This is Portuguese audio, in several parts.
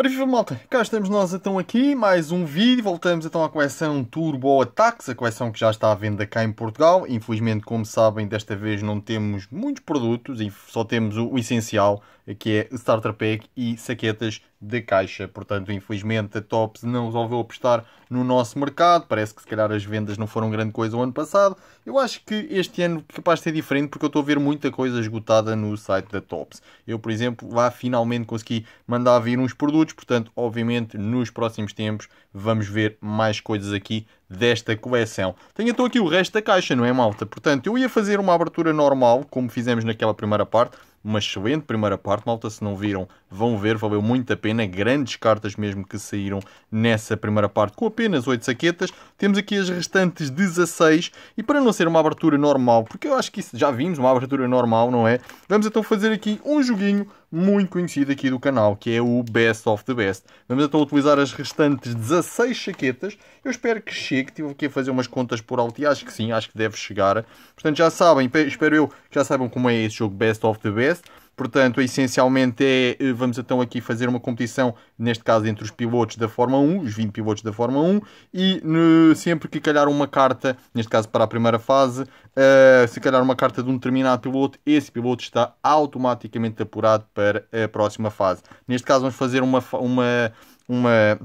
Ora viva malta, cá estamos nós então aqui, mais um vídeo, voltamos então à coleção Turbo Attacks, a coleção que já está à venda cá em Portugal, infelizmente como sabem desta vez não temos muitos produtos, só temos o, o essencial, que é starter pack e saquetas de caixa. Portanto, infelizmente a Tops não resolveu apostar no nosso mercado. Parece que se calhar as vendas não foram grande coisa o ano passado. Eu acho que este ano capaz de ser diferente porque eu estou a ver muita coisa esgotada no site da Tops. Eu, por exemplo, lá finalmente consegui mandar vir uns produtos. Portanto, obviamente, nos próximos tempos vamos ver mais coisas aqui desta coleção. Tenho então aqui o resto da caixa, não é malta? Portanto, eu ia fazer uma abertura normal, como fizemos naquela primeira parte uma excelente primeira parte, malta. Se não viram, vão ver, valeu muito a pena. Grandes cartas mesmo que saíram nessa primeira parte, com apenas 8 saquetas. Temos aqui as restantes 16. E para não ser uma abertura normal, porque eu acho que já vimos uma abertura normal, não é? Vamos então fazer aqui um joguinho muito conhecido aqui do canal, que é o Best of the Best. Vamos então utilizar as restantes 16 chaquetas. Eu espero que chegue, tive aqui a fazer umas contas por alto e acho que sim, acho que deve chegar. Portanto, já sabem, espero eu que já saibam como é esse jogo Best of the Best. Portanto, essencialmente é, eh, vamos então aqui fazer uma competição, neste caso entre os pilotos da Fórmula 1, os 20 pilotos da Fórmula 1, e no, eh, sempre que calhar uma carta, neste caso para a primeira fase, uh, se calhar uma carta de um determinado piloto, esse piloto está automaticamente apurado para a próxima fase. Neste caso vamos fazer uma... uma, uma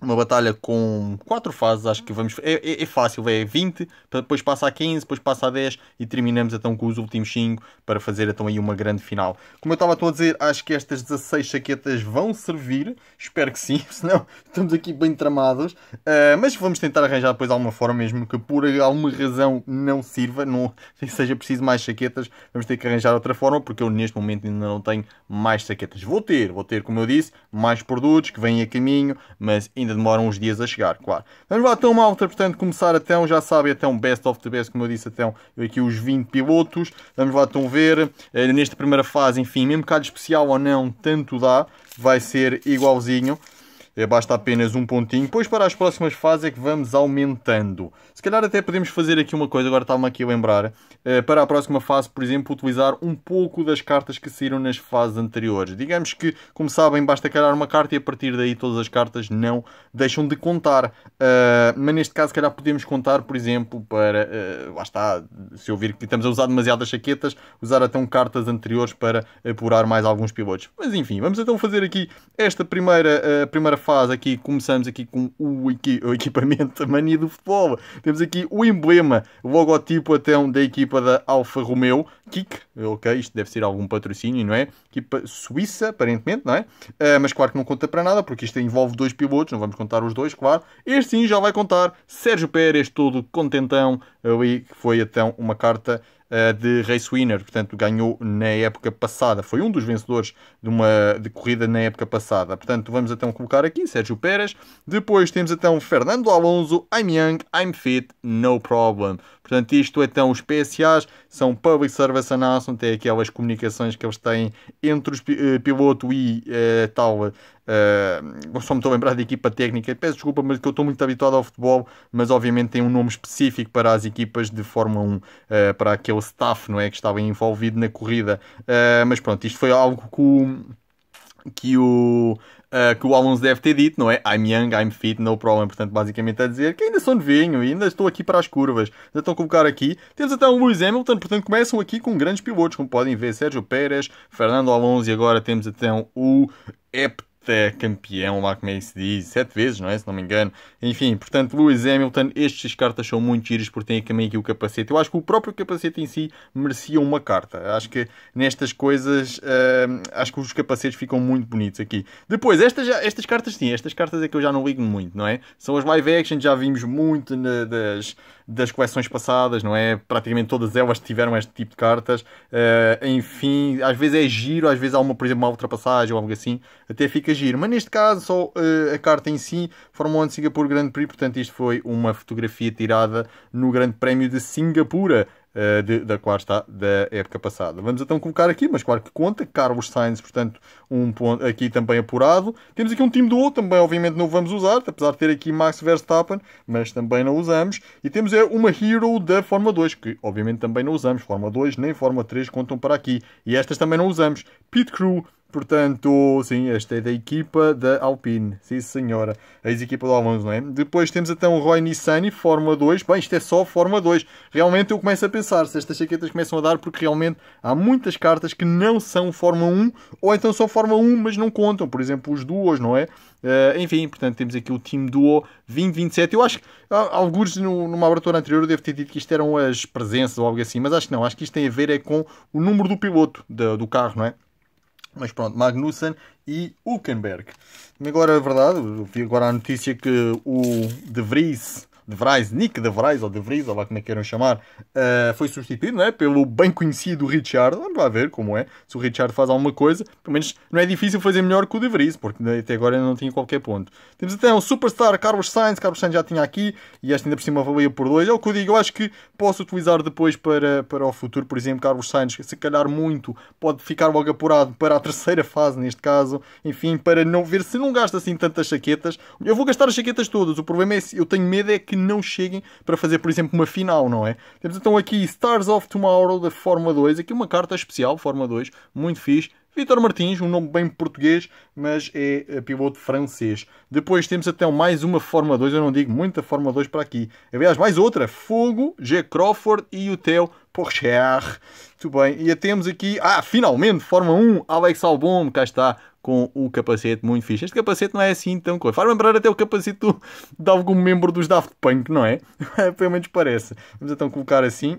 uma batalha com quatro fases, acho que vamos. É, é, é fácil, é 20, depois passa a 15, depois passa a 10 e terminamos então com os últimos 5 para fazer então aí uma grande final. Como eu estava a dizer, acho que estas 16 chaquetas vão servir, espero que sim, senão estamos aqui bem tramados. Uh, mas vamos tentar arranjar depois alguma forma, mesmo que por alguma razão não sirva, não seja preciso mais chaquetas, vamos ter que arranjar outra forma, porque eu neste momento ainda não tenho mais chaquetas. Vou ter, vou ter, como eu disse, mais produtos que vêm a caminho, mas ainda ainda demora uns dias a chegar, claro. Vamos lá então, malta, portanto, começar um já sabem, um best of the best, como eu disse, então, aqui os 20 pilotos. Vamos lá então ver, eh, nesta primeira fase, enfim, mesmo bocado especial ou não, tanto dá, vai ser igualzinho. Eh, basta apenas um pontinho. Pois para as próximas fases é que vamos aumentando. Se calhar até podemos fazer aqui uma coisa, agora estava-me aqui a lembrar. Eh, para a próxima fase, por exemplo, utilizar um pouco das cartas que saíram nas fases anteriores. Digamos que, como sabem, basta calhar uma carta e a partir daí todas as cartas não deixam de contar. Eh, mas neste caso, se calhar podemos contar, por exemplo, para... Lá está, se ouvir que estamos a usar demasiadas chaquetas, usar então cartas anteriores para apurar mais alguns pilotos. Mas enfim, vamos então fazer aqui esta primeira, primeira fase aqui, começamos aqui com o, equi o equipamento, da mania do futebol. Temos aqui o emblema, o logotipo até da equipa da Alfa Romeo, Kik, ok, isto deve ser algum patrocínio, não é? Equipa suíça, aparentemente, não é? Uh, mas claro que não conta para nada, porque isto envolve dois pilotos, não vamos contar os dois, claro. Este sim já vai contar, Sérgio Pérez, todo contentão, ali que foi até uma carta uh, de Race Winner, portanto ganhou na época passada, foi um dos vencedores de uma de corrida na época passada. Portanto, vamos então colocar aqui Sérgio Pérez. Depois temos então Fernando Alonso, I'm young, I'm fit, no problem. Portanto, isto é então os PSAs são Public Service Announcement, tem é aquelas comunicações que eles têm entre o eh, piloto e uh, tal Uh, só me estou a lembrar da equipa técnica, peço desculpa, mas que eu estou muito habituado ao futebol, mas obviamente tem um nome específico para as equipas de Fórmula 1, uh, eh, para aquele staff não é, que estava envolvido na corrida. Uh, mas pronto, isto foi algo que o, que o, Uh, que o Alonso deve ter dito, não é? I'm young, I'm fit, no problem. Portanto, basicamente a dizer que ainda sou novinho, ainda estou aqui para as curvas. Ainda estão a colocar aqui. Temos até o Lewis Hamilton, portanto, começam aqui com grandes pilotos, como podem ver, Sérgio Pérez, Fernando Alonso e agora temos até o Epton campeão, lá como é que se diz, sete vezes, não é? Se não me engano. Enfim, portanto, Lewis Hamilton, estes cartas são muito giros porque têm também aqui o capacete. Eu acho que o próprio capacete em si merecia uma carta. Acho que nestas coisas, uh, acho que os capacetes ficam muito bonitos aqui. Depois, estas, estas cartas, sim, estas cartas é que eu já não ligo muito, não é? São as live action, já vimos muito na, das, das coleções passadas, não é? Praticamente todas elas tiveram este tipo de cartas. Uh, enfim, às vezes é giro, às vezes há uma, por exemplo, uma ultrapassagem ou algo assim. Até fica agir. Mas neste caso, só uh, a carta em si, Fórmula 1 de Singapura Grande Prix, portanto, isto foi uma fotografia tirada no Grande Prémio de Singapura. Uh, de, da qual está da época passada. Vamos então colocar aqui, mas claro que conta, Carlos Sainz, portanto, um ponto aqui também apurado. Temos aqui um time do outro, também obviamente não vamos usar, apesar de ter aqui Max Verstappen, mas também não usamos. E temos é uma Hero da Fórmula 2, que obviamente também não usamos. Fórmula 2 nem Fórmula 3 contam para aqui. E estas também não usamos. Pit Crew, Portanto, sim, esta é da equipa da Alpine, sim senhora, a ex-equipa do Alonso, não é? Depois temos até então, o Roy Nissani, Fórmula 2, bem, isto é só Fórmula 2. Realmente eu começo a pensar se estas chaquetas começam a dar, porque realmente há muitas cartas que não são Fórmula 1, ou então são Fórmula 1, mas não contam, por exemplo, os duos, não é? Uh, enfim, portanto, temos aqui o Team Duo 2027. Eu acho que, alguns no, numa abertura anterior, eu devo ter dito que isto eram as presenças ou algo assim, mas acho que não, acho que isto tem a ver é com o número do piloto de, do carro, não é? Mas pronto, Magnussen e Huckenberg. Agora é verdade, vi agora a notícia que o De Vries de Vries, Nick de Vries ou de Vries, ou lá como é que queiram chamar, uh, foi substituído não é? pelo bem conhecido Richard. Vamos lá ver como é. Se o Richard faz alguma coisa, pelo menos não é difícil fazer melhor que o de Vries, porque até agora ainda não tinha qualquer ponto. Temos até um superstar Carlos Sainz, Carlos Sainz já tinha aqui, e este ainda por cima valia por dois. É o que eu digo, eu acho que posso utilizar depois para, para o futuro, por exemplo, Carlos Sainz, se calhar muito, pode ficar logo apurado para a terceira fase, neste caso, enfim, para não ver se não gasta assim tantas chaquetas. Eu vou gastar as chaquetas todas, o problema é eu tenho medo é que não cheguem para fazer, por exemplo, uma final, não é? Temos então aqui Stars of Tomorrow da Fórmula 2, aqui uma carta especial, Fórmula 2, muito fixe, Vitor Martins, um nome bem português, mas é, é piloto francês. Depois temos até mais uma Fórmula 2, eu não digo muita Fórmula 2 para aqui. Aliás, mais outra, Fogo, G. Crawford e o Theo Porcher. Muito bem, e temos aqui, ah, finalmente, Fórmula 1, Alex Albon, cá está, com o capacete muito fixe. Este capacete não é assim tão coisa. Faz lembrar até o capacete do, de algum membro dos Daft Punk, não é? Pelo menos parece. Vamos então colocar assim.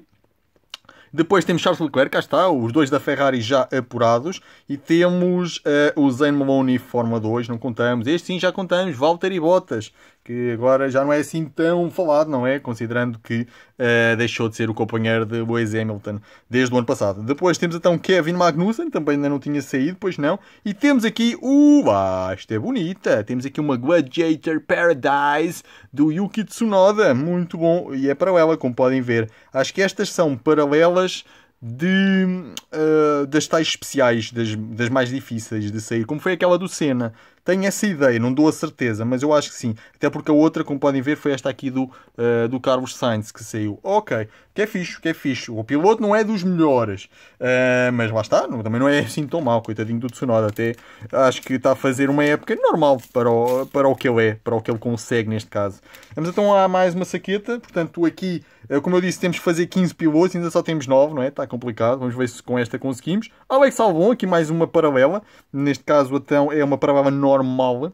Depois temos Charles Leclerc, cá está, os dois da Ferrari já apurados. E temos uh, o Zane Maloney Fórmula 2, não contamos. Este sim já contamos, Valtteri Bottas, que agora já não é assim tão falado, não é? Considerando que uh, deixou de ser o companheiro de Lewis Hamilton desde o ano passado. Depois temos então Kevin Magnussen, também ainda não tinha saído, pois não. E temos aqui, uva, isto é bonita, temos aqui uma Gladiator Paradise do Yuki Tsunoda, muito bom, e é paralela, como podem ver. Acho que estas são paralelas de, uh, das tais especiais, das, das mais difíceis de sair, como foi aquela do Senna, tenho essa ideia, não dou a certeza, mas eu acho que sim. Até porque a outra, como podem ver, foi esta aqui do, uh, do Carlos Sainz que saiu. Ok, que é fixe, que é fixe. O piloto não é dos melhores, uh, mas lá está, não, também não é assim tão mal coitadinho do Tsunoda. Até acho que está a fazer uma época normal para o, para o que ele é, para o que ele consegue neste caso. Vamos então a mais uma saqueta, portanto aqui, eh, como eu disse, temos que fazer 15 pilotos, ainda só temos 9, não é? Está complicado, vamos ver se com esta conseguimos. Alex Albon, aqui mais uma paralela, neste caso então é uma paralela 9 normal.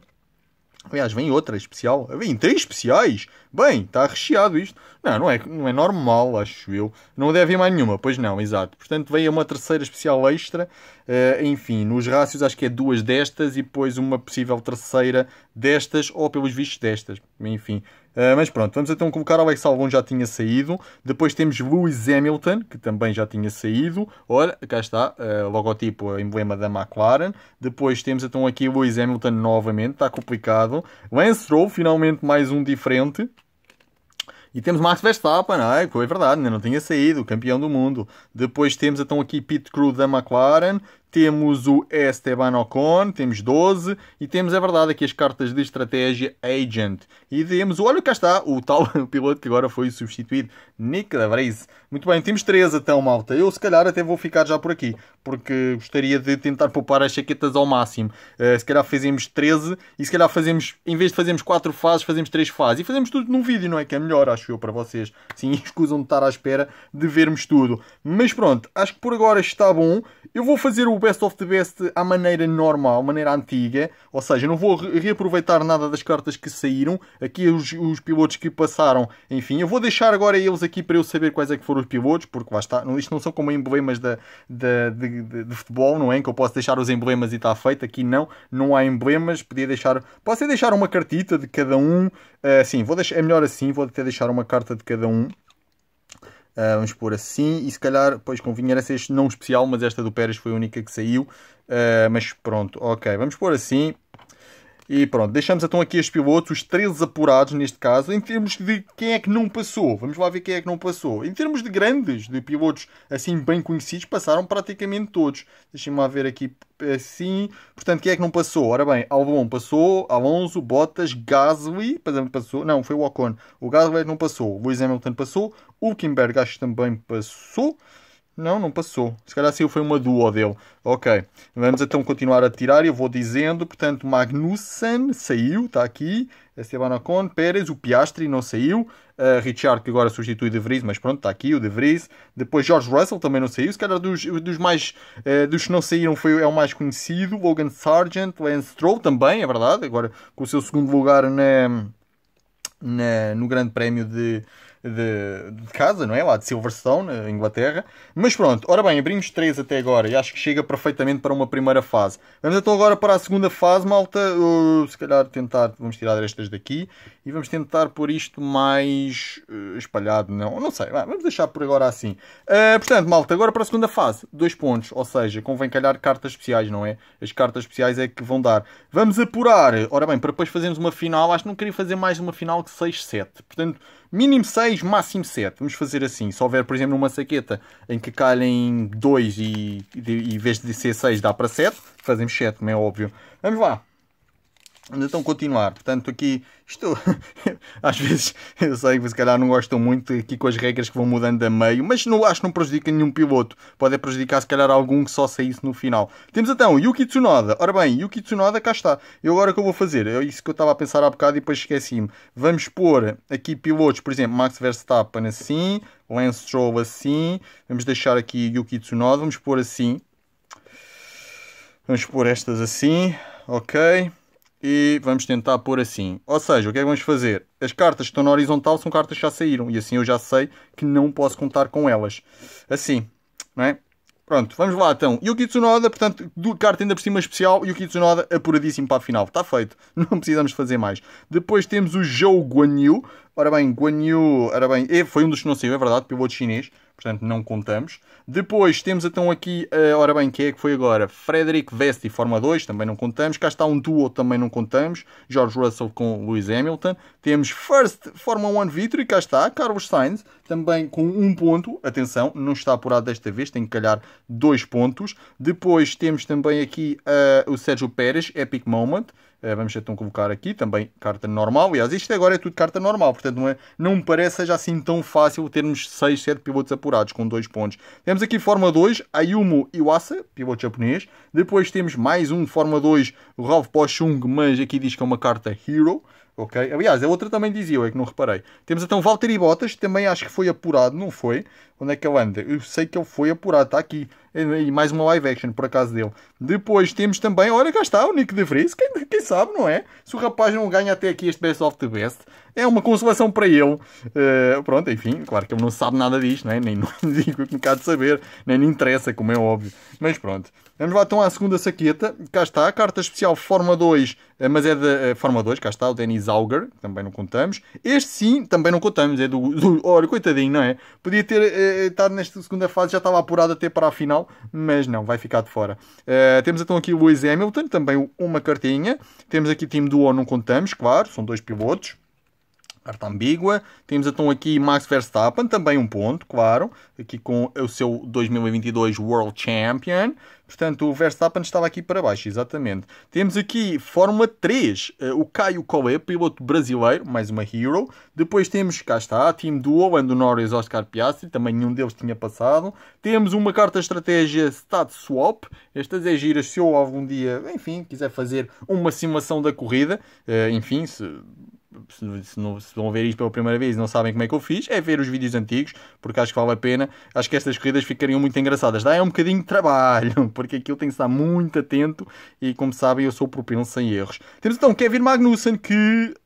Aliás, vem outra especial. Vem três especiais? Bem, está recheado isto. Não, não é, não é normal, acho eu. Não deve haver mais nenhuma, pois não, exato. Portanto, veio uma terceira especial extra. Uh, enfim, nos rácios acho que é duas destas e depois uma possível terceira destas ou pelos vistos destas. Enfim, Uh, mas pronto, vamos então colocar Alex Albon já tinha saído. Depois temos Lewis Hamilton, que também já tinha saído. Ora, cá está, uh, logotipo, emblema da McLaren. Depois temos então aqui Lewis Hamilton novamente, está complicado. Lance Stroll, finalmente mais um diferente. E temos Max Verstappen, é? foi verdade, ainda não tinha saído, campeão do mundo. Depois temos então aqui Pete Crew da McLaren temos o Esteban Ocon, temos 12, e temos, é verdade, aqui as cartas de estratégia Agent. E temos, olha cá está, o tal piloto que agora foi substituído, Nick DeVries. Muito bem, temos 13 então, malta. Eu, se calhar, até vou ficar já por aqui, porque gostaria de tentar poupar as chaquetas ao máximo. Uh, se calhar fazemos 13, e se calhar fazemos, em vez de fazermos 4 fases, fazemos 3 fases. E fazemos tudo num vídeo, não é? Que é melhor, acho eu, para vocês. Sim, escusam de estar à espera de vermos tudo. Mas pronto, acho que por agora está bom. Eu vou fazer o o best of the best à maneira normal, à maneira antiga, ou seja, não vou re reaproveitar nada das cartas que saíram, aqui os, os pilotos que passaram, enfim, eu vou deixar agora eles aqui para eu saber quais é que foram os pilotos, porque vai estar isto não são como emblemas de, de, de, futebol, não é? que eu posso deixar os emblemas e está feito, aqui não, não há emblemas, podia deixar, posso deixar uma cartita de cada um, ah, Sim, vou deixar, é melhor assim, vou até deixar uma carta de cada um. Uh, vamos pôr assim. E se calhar, pois convinha era este não especial, mas esta do Pérez foi a única que saiu. Uh, mas pronto, ok. Vamos pôr assim. E pronto, deixamos então aqui os pilotos, os 13 apurados neste caso, em termos de quem é que não passou. Vamos lá ver quem é que não passou. Em termos de grandes, de pilotos assim bem conhecidos, passaram praticamente todos. Deixem-me lá ver aqui assim. Portanto, quem é que não passou? Ora bem, Albon passou, Alonso, Bottas, Gasly, passou, não, foi o Ocon. O Gasly é não passou, o Lewis Hamilton passou, o Kimberg acho que também passou. Não, não passou. Se calhar saiu foi uma duo dele. Ok, vamos então continuar a tirar. Eu vou dizendo, portanto, Magnussen saiu, está aqui. Esteban Ocon, Pérez, o Piastri não saiu. Uh, Richard, que agora substitui De Vries, mas pronto, está aqui o De Vries. Depois George Russell também não saiu. Se calhar dos, dos mais uh, dos que não saíram foi, é o mais conhecido. Logan Sargent, Lance Stroll também, é verdade. Agora com o seu segundo lugar na, na no Grande Prémio de, de, de, casa, não é? Lá de Silverstone, eh, Inglaterra. Mas pronto, ora bem, abrimos três até agora e acho que chega perfeitamente para uma primeira fase. Vamos então agora para a segunda fase, malta. Uh, se calhar tentar, vamos tirar estas daqui e vamos tentar pôr isto mais uh, espalhado. Não, não sei, vamos deixar por agora assim. Uh, portanto, malta, agora para a segunda fase, dois pontos, ou seja, convém calhar cartas especiais, não é? As cartas especiais é que vão dar. Vamos apurar, ora bem, para depois fazermos uma final, acho que não queria fazer mais uma final que 6, 7. Portanto, mínimo 6, máximo 7. Vamos fazer assim, se houver, por exemplo, uma saqueta em que calhem 2 e, e, e em vez de ser 6 dá para 7, fazemos 7, como é óbvio. Vamos lá. Então continuar, portanto aqui estou às vezes eu sei que se calhar não gostam muito aqui com as regras que vão mudando a meio, mas não acho que não prejudica nenhum piloto, pode é prejudicar se calhar algum que só saísse no final. Temos então Yuki Tsunoda, ora bem, Yuki Tsunoda cá está. Eu agora o que eu vou fazer, é isso que eu estava a pensar há bocado e depois esqueci-me. Vamos pôr aqui pilotos, por exemplo, Max Verstappen assim, Lance Stroll assim, vamos deixar aqui Yuki Tsunoda, vamos pôr assim. Vamos pôr estas assim, ok e vamos tentar pôr assim. Ou seja, o que é que vamos fazer? As cartas que estão na horizontal são cartas que já saíram e assim eu já sei que não posso contar com elas. Assim, não é? Pronto, vamos lá então. Yuki Tsunoda, portanto, do carta ainda por cima especial, Yuki Tsunoda apuradíssimo para a final. Está feito, não precisamos fazer mais. Depois temos o Zhou Guanyu. Ora bem, Guanyu, ora bem, foi um dos que não saiu, é verdade, outro chinês portanto não contamos. Depois temos então aqui, uh, ora bem, que é que foi agora? Frederick Vesti, Fórmula 2, também não contamos. Cá está um duo, também não contamos. George Russell com Lewis Hamilton. Temos First Fórmula 1 Victory, cá está, Carlos Sainz, também com um ponto. Atenção, não está apurado desta vez, tem que calhar dois pontos. Depois temos também aqui uh, o Sérgio Pérez, Epic Moment. Eh, vamos então colocar aqui também carta normal. Aliás, isto agora é tudo carta normal, portanto não, é, não me parece seja assim tão fácil termos 6, 7 pilotos apurados com 2 pontos. Temos aqui forma 2, Ayumu Iwasa, piloto japonês. Depois temos mais um forma 2, Ralph Boschung, mas aqui diz que é uma carta Hero. Ok? Aliás, a outra também dizia, eu é que não reparei. Temos então Valtteri Bottas, também acho que foi apurado, não foi? Onde é que ele anda? Eu sei que ele foi apurado, está aqui. É, é, e mais uma live action, por acaso, dele. Depois temos também, olha cá está, o Nick de Vries. Quem, quem sabe, não é? Se o rapaz não ganha até aqui este Best of the Best, é uma consolação para ele. Uh, pronto, enfim, claro que ele não sabe nada disto, não é? Nem digo que me cabe de saber, nem me interessa, como é óbvio. Mas pronto. Vamos lá então à segunda saqueta. Cá está, a carta especial Forma 2, eh, mas é da Forma 2, cá está, o Denis Auger, também não contamos. Este sim, também não contamos, é do. do olha, coitadinho, não é? Podia ter eh, está eh, nesta segunda fase, já estava apurado até para a final, mas não, vai ficar de fora. Uh, temos então aqui o Lewis Hamilton, também uma cartinha. Temos aqui o time do O, não contamos, claro, são dois pilotos carta ambígua. Temos então aqui Max Verstappen, também um ponto, claro, aqui com o seu 2022 World Champion. Portanto, o Verstappen estava aqui para baixo, exatamente. Temos aqui Fórmula 3, eh, o Caio Collet, piloto brasileiro, mais uma Hero. Depois temos, cá está, Team Duo, Lando Norris, Oscar Piastri, também nenhum deles tinha passado. Temos uma carta estratégia Stat Swap, estas é giras se eu algum dia, enfim, quiser fazer uma simulação da corrida, eh, enfim, se se, se, não, se vão ver isto pela primeira vez e não sabem como é que eu fiz, é ver os vídeos antigos, porque acho que vale a pena. Acho que estas corridas ficariam muito engraçadas. Dá é um bocadinho de trabalho, porque aquilo tem que estar muito atento e, como sabem, eu sou propenso a erros. Temos então Kevin Magnussen, que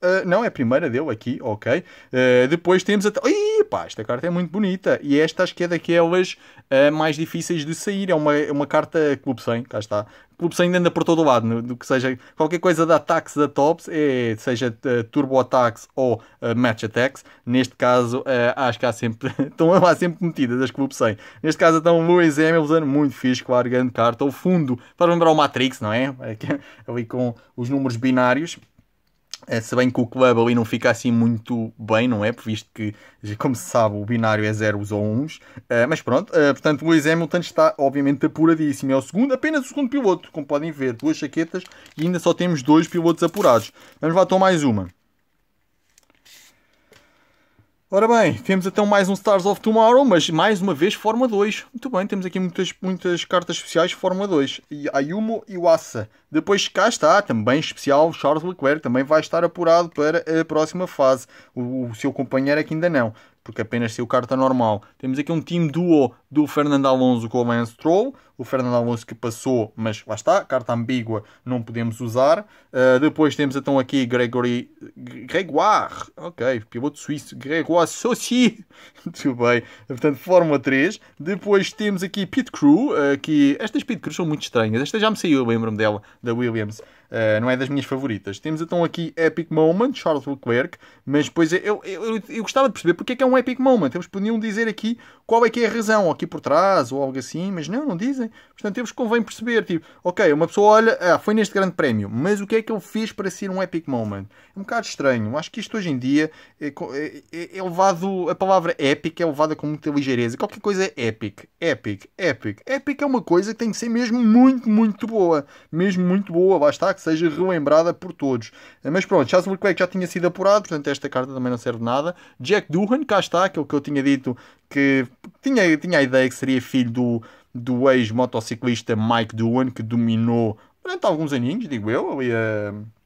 uh, não é a primeira deu aqui, ok. Uh, depois temos até. Ih, pá, esta carta é muito bonita e esta acho que é daquelas uh, mais difíceis de sair. É uma, é uma carta Clube 100, cá está, Clube 100 anda por todo lado, no, no que seja qualquer coisa de ataques da Tops, é, seja uh, Turbo Attacks ou uh, Match Attacks. Neste caso, uh, acho que há sempre, estão lá sempre metidas as clubes 100. Neste caso, então, Lewis Hamilton, muito fixe, claro, grande carta. O fundo, para lembrar o Matrix, não é? Ali com os números binários. É, se bem que o club ali não fica assim muito bem, não é? Visto que, como se sabe, o binário é zeros ou uns. Uh, mas pronto, uh, portanto, Lewis Hamilton está obviamente apuradíssimo. É o segundo, apenas o segundo piloto, como podem ver. Duas chaquetas e ainda só temos dois pilotos apurados. Vamos lá, então, mais uma. Ora bem, temos então mais um Stars of Tomorrow, mas mais uma vez Fórmula 2. Muito bem, temos aqui muitas, muitas cartas especiais Fórmula 2. E Wassa. Depois cá está, também especial, Charles Leclerc também vai estar apurado para a próxima fase. O, o seu companheiro é que ainda não porque apenas saiu carta normal. Temos aqui um time duo do Fernando Alonso com o Lance Stroll. O Fernando Alonso que passou, mas lá está, carta ambígua, não podemos usar. Uh, depois temos então aqui Gregory Gregoire, ok, piloto suíço, Gregoire Sochi, muito bem, portanto, Fórmula 3. Depois temos aqui Pit Crew, uh, que estas Pit Crews são muito estranhas, esta já me saiu, lembro-me dela, da Williams. Uh, não é das minhas favoritas. Temos então aqui Epic Moment, Charles Leclerc, mas depois eu, eu, eu, eu gostava de perceber porque é que é um Epic Moment. Eles podiam dizer aqui qual é que é a razão aqui por trás ou algo assim, mas não, não dizem. Portanto, eles convém perceber, tipo, ok, uma pessoa olha, ah, foi neste grande prémio, mas o que é que eu fiz para ser um epic moment? É um bocado estranho. Acho que isto hoje em dia é, é, é, é levado, a palavra epic é levada com muita ligeireza. Qualquer coisa é epic, epic, epic. Epic é uma coisa que tem que ser mesmo muito, muito boa. Mesmo muito boa, Basta que seja relembrada por todos. Mas pronto, Charles Leclerc já tinha sido apurado, portanto esta carta também não serve de nada. Jack Doohan, cá está, aquele que eu tinha dito que tinha, tinha a ideia que seria filho do, do ex-motociclista Mike Doohan, que dominou durante alguns aninhos, digo eu, ali a. Uh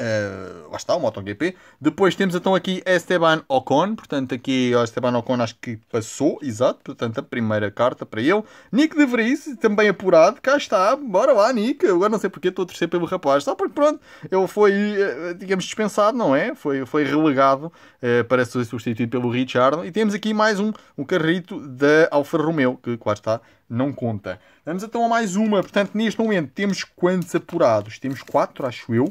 Uh, lá está, o MotoGP. Depois temos então aqui Esteban Ocon, portanto aqui o Esteban Ocon acho que passou, exato, portanto a primeira carta para ele. Nick de Vries, também apurado, cá está, bora lá Nick, agora não sei porque estou a torcer pelo rapaz, só porque pronto, ele foi, eh, digamos, dispensado, não é? Foi, foi relegado uh, para ser substituído pelo Richard. E temos aqui mais um, um carrito da Alfa Romeo, que quase está, não conta. Vamos então a mais uma. Portanto, neste momento temos quantos apurados? Temos quatro, acho eu.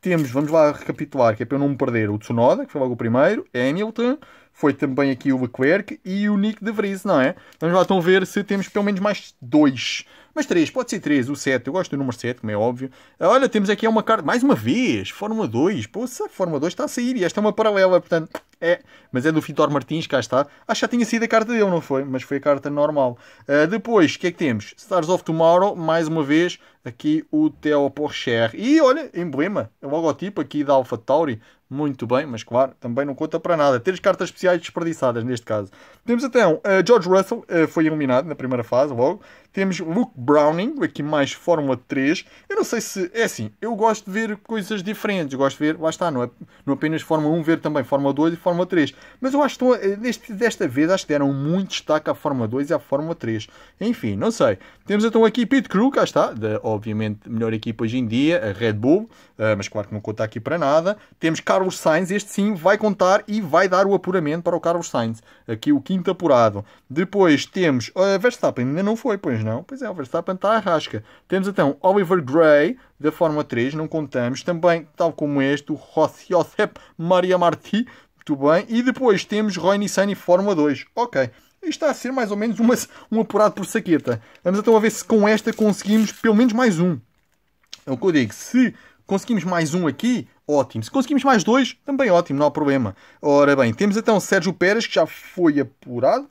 Temos, vamos lá recapitular, que é para eu não me perder, o Tsunoda, que foi logo o primeiro, Hamilton, foi também aqui o Leclerc e o Nick de Vries, não é? Vamos lá então ver se temos pelo menos mais dois. Mas três, pode ser três, o 7, eu gosto do número 7, como é óbvio. Ah, olha, temos aqui uma carta, mais uma vez, Fórmula 2, poxa, Fórmula 2 está a sair e esta é uma paralela, portanto, é, mas é do Vitor Martins, cá está. Acho que já tinha sido a carta dele, não foi? Mas foi a carta normal. Uh, depois, o que é que temos? Stars of Tomorrow, mais uma vez, aqui o Theo Porcher. E olha, emblema, é logotipo aqui da Alpha Tauri. Muito bem, mas claro, também não conta para nada. Três cartas especiais desperdiçadas neste caso. Temos então uh, George Russell, uh, foi eliminado na primeira fase logo. Temos Luke Browning, aqui mais Fórmula 3. Eu não sei se. É assim, eu gosto de ver coisas diferentes. Gosto de ver, lá está, não, é, não é apenas Fórmula 1, ver também Fórmula 2 e Fórmula Fórmula 3. Mas eu acho que eh, desta vez acho que deram muito destaque à Fórmula 2 e à Fórmula 3. Enfim, não sei. Temos então aqui Pit Crew, cá está, obviamente melhor equipa hoje em dia, a Red Bull, uh, mas claro que não conta aqui para nada. Temos Carlos Sainz, este sim vai contar e vai dar o apuramento para o Carlos Sainz. Aqui o quinto apurado. Depois temos uh, Verstappen, ainda não foi, pois não? Pois é, o Verstappen está à rasca. Temos então Oliver Gray, da Fórmula 3, não contamos. Também, tal como este, o Josep Maria Marti, muito bem. E depois temos Roy Nissan e Fórmula 2. Ok. Isto está a ser mais ou menos uma, um apurado por saqueta. Vamos então a ver se com esta conseguimos pelo menos mais um. É o que eu digo. Se conseguimos mais um aqui, ótimo. Se conseguimos mais dois, também ótimo, não há problema. Ora bem, temos então Sérgio Pérez, que já foi apurado.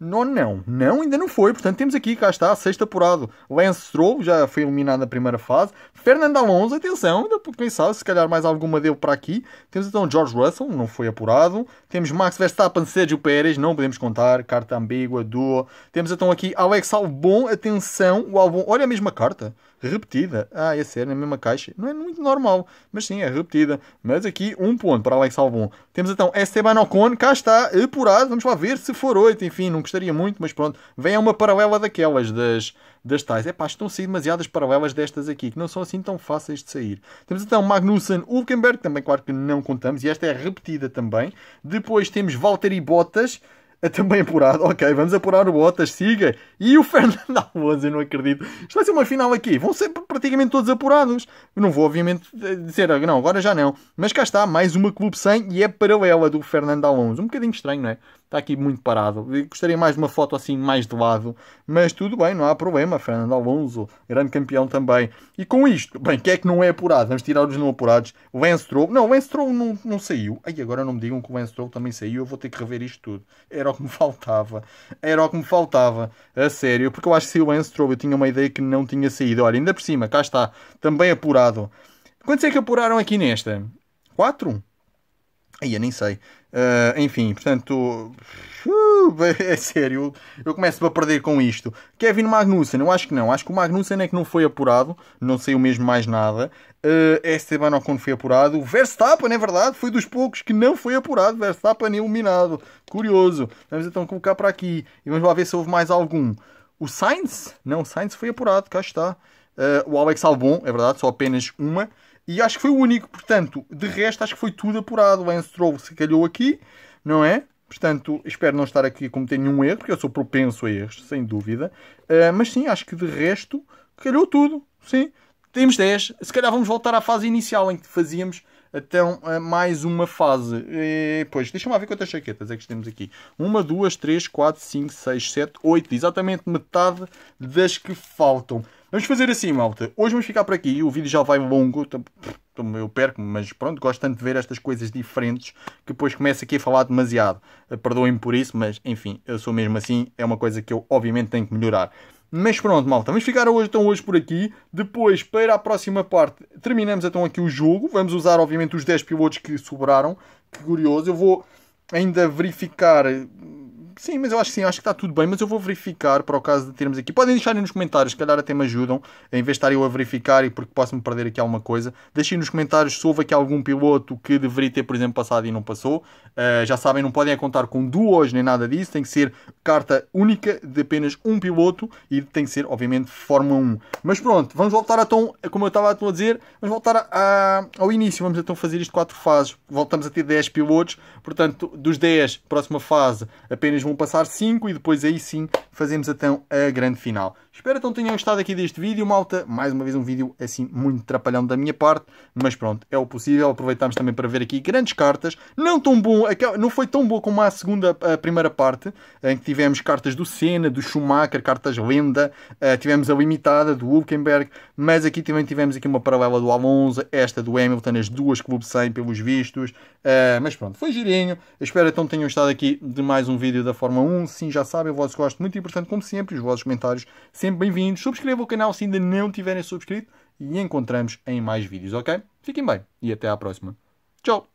Não, não, não, ainda não foi. Portanto, temos aqui, cá está, sexto apurado. Lance Stroll, já foi eliminado na primeira fase. Fernando Alonso, atenção, ainda quem pensar se calhar mais alguma deu para aqui. Temos então George Russell, não foi apurado. Temos Max Verstappen, Sérgio Pérez, não podemos contar. Carta ambígua, duo. Temos então aqui Alex Albon, atenção, o Albon, olha a mesma carta repetida. Ah, é sério, na mesma caixa. Não é muito normal, mas sim, é repetida. Mas aqui, um ponto para Alex Albon. Temos então Esteban Ocon, cá está, apurado. Vamos lá ver se for 8. Enfim, não gostaria muito, mas pronto. Vem uma paralela daquelas, das, das tais. É pá, estão a sair demasiadas paralelas destas aqui, que não são assim tão fáceis de sair. Temos então Magnussen, Hülkenberg, também claro que não contamos, e esta é repetida também. Depois temos Valtteri Bottas. é também apurado. Ok, vamos apurar o Bottas, siga. E o Fernando Alonso, eu não acredito. Isto vai ser uma final aqui. Vão ser praticamente todos apurados. não vou, obviamente, dizer, ah, não, agora já não. Mas cá está, mais uma Clube 100 e é paralela do Fernando Alonso. Um bocadinho estranho, não é? está aqui muito parado. Eu gostaria mais de uma foto assim, mais de lado. Mas tudo bem, não há problema. Fernando Alonso, grande campeão também. E com isto, bem, que é que não é apurado? Vamos tirar os não apurados. O Lance Stroll, não, o Lance Stroll não, não saiu. Aí agora não me digam que o Lance Stroll também saiu. Eu vou ter que rever isto tudo. Era o que me faltava. Era o que me faltava. A sério, porque eu acho que saiu o Lance Stroll. Eu tinha uma ideia que não tinha saído. Olha, ainda por cima, cá está. Também apurado. Quantos é que apuraram aqui nesta? Quatro? Aí eu nem sei. Uh, enfim, portanto, uh, é sério, eu começo a perder com isto. Kevin Magnussen, eu acho que não. Acho que o Magnussen é que não foi apurado, não sei o mesmo mais nada. Uh, Esteban Ocon foi apurado. Verstappen, é verdade, foi dos poucos que não foi apurado. Verstappen eliminado. Curioso. Vamos então colocar para aqui e vamos lá ver se houve mais algum. O Sainz? Não, o Sainz foi apurado, cá está. Uh, o Alex Albon, é verdade, só apenas uma. E acho que foi o único, portanto, de resto, acho que foi tudo apurado. O Lance Stroll se calhou aqui, não é? Portanto, espero não estar aqui a cometer nenhum erro, porque eu sou propenso a erros, sem dúvida. Uh, mas sim, acho que de resto, calhou tudo. Sim, temos 10. Se calhar vamos voltar à fase inicial em que fazíamos então, mais uma fase. E, pois, deixa-me lá ver quantas chaquetas é que temos aqui. Uma, duas, três, quatro, cinco, seis, sete, oito. Exatamente metade das que faltam. Vamos fazer assim, malta. Hoje vamos ficar por aqui. O vídeo já vai longo. Eu perco-me, mas pronto, gosto tanto de ver estas coisas diferentes que depois começo aqui a falar demasiado. Eh, Perdoem-me por isso, mas enfim, eu sou mesmo assim. É uma coisa que eu obviamente tenho que melhorar. Mas pronto, malta, vamos ficar hoje, então, hoje por aqui. Depois, para a próxima parte, terminamos então aqui o jogo. Vamos usar, obviamente, os 10 pilotos que sobraram. Que curioso, eu vou ainda verificar Sim, mas eu acho que sim, acho que está tudo bem, mas eu vou verificar para o caso de termos aqui. Podem deixar aí nos comentários, se calhar até me ajudam, em vez de estar eu a verificar e porque posso-me perder aqui alguma coisa. Deixem nos comentários se houve aqui algum piloto que deveria ter, por exemplo, passado e não passou. Uh, já sabem, não podem contar com duas nem nada disso, tem que ser carta única de apenas um piloto e tem que ser, obviamente, Fórmula 1. Mas pronto, vamos voltar a então, tom, como eu estava a dizer, vamos voltar a, a, ao início, vamos então fazer isto quatro fases. Voltamos a ter 10 pilotos, portanto, dos 10, próxima fase, apenas vão passar cinco e depois aí sim fazemos então a grande final. Espero então tenham gostado aqui deste vídeo, malta. Mais uma vez um vídeo assim muito trapalhão da minha parte, mas pronto, é o possível. aproveitamos também para ver aqui grandes cartas. Não tão bom, não foi tão boa como a segunda, a primeira parte, em que tivemos cartas do Senna, do Schumacher, cartas lenda, eh, tivemos a limitada do Hulkenberg, mas aqui também tivemos aqui uma paralela do Alonso, esta do Hamilton, as duas Clube 100 pelos vistos. Eh, mas pronto, foi girinho. Espero então tenham gostado aqui de mais um vídeo da Fórmula 1. Sim, já sabem, o vosso gosto muito importante portanto, como sempre, os vossos comentários sempre bem-vindos. Subscrevam o canal se ainda não tiverem subscrito e encontramos em mais vídeos, ok? Fiquem bem e até à próxima. Tchau!